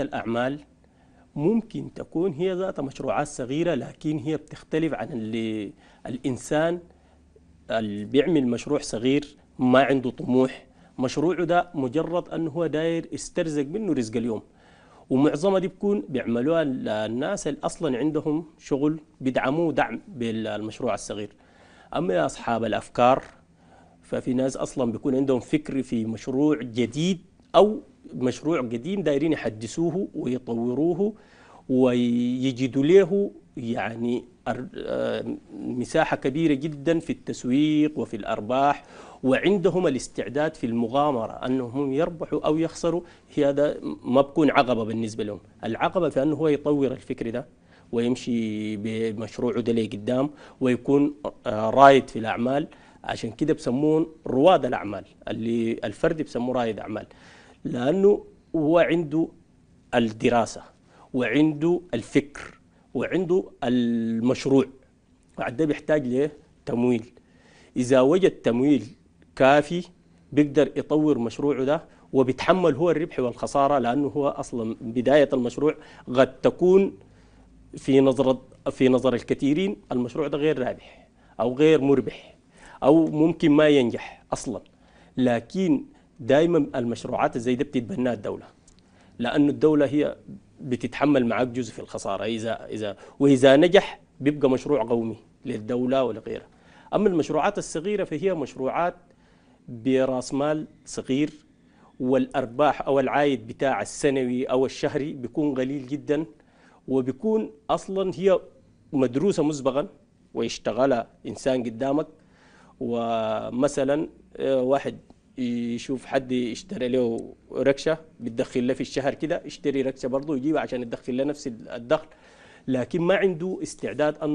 الأعمال ممكن تكون هي ذات مشروعات صغيرة لكن هي بتختلف عن اللي الإنسان اللي بيعمل مشروع صغير ما عنده طموح مشروعه ده مجرد أنه هو داير يسترزق منه رزق اليوم ومعظمها دي بتكون بيعملوها الناس اللي أصلا عندهم شغل بيدعموه دعم بالمشروع الصغير أما أصحاب الأفكار ففي ناس أصلا بيكون عندهم فكر في مشروع جديد أو مشروع قديم دايرين يحدثوه ويطوروه ويجدوا له يعني آه، مساحة كبيرة جدا في التسويق وفي الأرباح وعندهم الاستعداد في المغامرة أنهم يربحوا أو يخسروا هذا ما بكون عقبة بالنسبة لهم العقبة في أنه هو يطور الفكر ده ويمشي بمشروعه ده لقدام ويكون آه، رايد في الأعمال عشان كده بسمون رواد الاعمال اللي الفرد بسموه رائد اعمال لانه هو عنده الدراسه وعنده الفكر وعنده المشروع بعد ده بيحتاج لتمويل اذا وجد تمويل كافي بيقدر يطور مشروعه ده وبيتحمل هو الربح والخساره لانه هو اصلا بدايه المشروع قد تكون في نظر في نظر الكثيرين المشروع ده غير رابح او غير مربح او ممكن ما ينجح اصلا لكن دائما المشروعات زي دي بتتبناها الدوله لانه الدوله هي بتتحمل معك جزء في الخساره اذا اذا واذا نجح بيبقى مشروع قومي للدوله ولغيرها اما المشروعات الصغيره فهي مشروعات براس مال صغير والارباح او العائد بتاع السنوي او الشهري بيكون قليل جدا وبيكون اصلا هي مدروسه مسبقا ويشتغلها انسان قدامك ومثلا آه، واحد يشوف حد يشتري له ركشه بتدخل له في الشهر كده يشتري ركشه برضه يجيبها عشان يدخل له نفس الدخل لكن ما عنده استعداد انه